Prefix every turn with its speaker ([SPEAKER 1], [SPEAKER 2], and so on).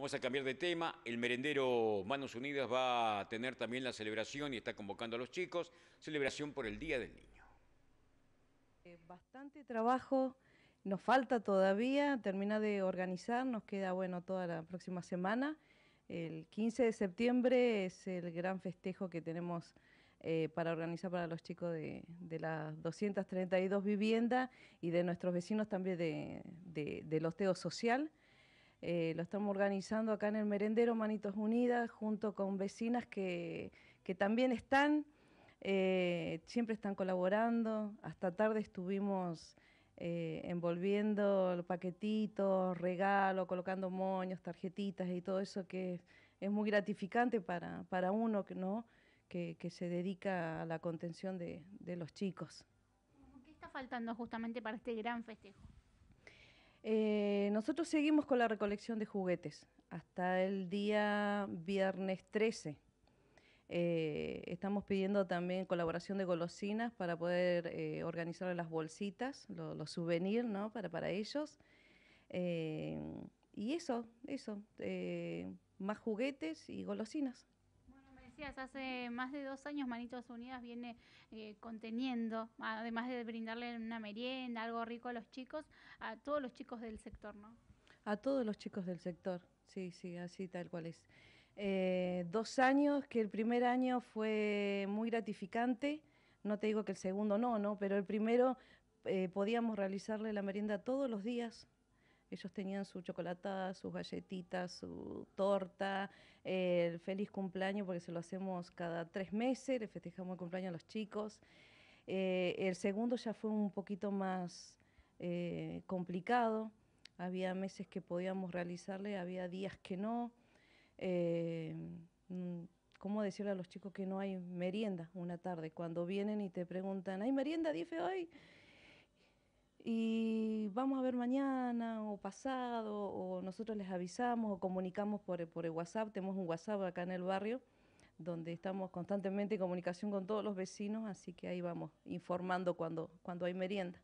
[SPEAKER 1] Vamos a cambiar de tema. El merendero Manos Unidas va a tener también la celebración y está convocando a los chicos. Celebración por el Día del Niño.
[SPEAKER 2] Eh, bastante trabajo. Nos falta todavía termina de organizar. Nos queda, bueno, toda la próxima semana. El 15 de septiembre es el gran festejo que tenemos eh, para organizar para los chicos de, las 232 viviendas y de nuestros vecinos también de, de, del osteo social. Eh, lo estamos organizando acá en el Merendero Manitos Unidas, junto con vecinas que, también están, eh, siempre están colaborando. Hasta tarde estuvimos envolviendo eh, envolviendo paquetitos, regalos, colocando moños, tarjetitas y todo eso que es muy gratificante para, para uno ¿no? que, que se dedica a la contención de, de los chicos.
[SPEAKER 1] ¿Qué está faltando justamente para este gran festejo?
[SPEAKER 2] Eh, nosotros seguimos con la recolección de juguetes hasta el día viernes 13. Eh, estamos pidiendo también colaboración de golosinas para poder eh, organizar las bolsitas, los souvenirs para, para ellos. y eso, eso, más juguetes y golosinas.
[SPEAKER 1] Hace más de dos años Manitos Unidas viene eh, conteniendo, además de brindarle una merienda, algo rico a los chicos, a todos los chicos del sector, ¿no?
[SPEAKER 2] A todos los chicos del sector, sí, sí, así tal cual es. Eh, dos años, que el primer año fue muy gratificante, no te digo que el segundo no, ¿no? Pero el primero eh, podíamos realizarle la merienda todos los días, ellos tenían su chocolatada, sus galletitas, su torta, el feliz cumpleaños, porque se lo hacemos cada tres meses, le festejamos el cumpleaños a los chicos. Eh, el segundo ya fue un poquito más eh, complicado. Había meses que podíamos realizarle, había días que no. Eh, mm, ¿Cómo decirle a los chicos que no hay merienda una tarde? Cuando vienen y te preguntan, ¿hay merienda, dice hoy? vamos a ver mañana o pasado, o nosotros les avisamos o comunicamos por, por el WhatsApp, tenemos un WhatsApp acá en el barrio donde estamos constantemente en comunicación con todos los vecinos, así que ahí vamos informando cuando, cuando hay merienda.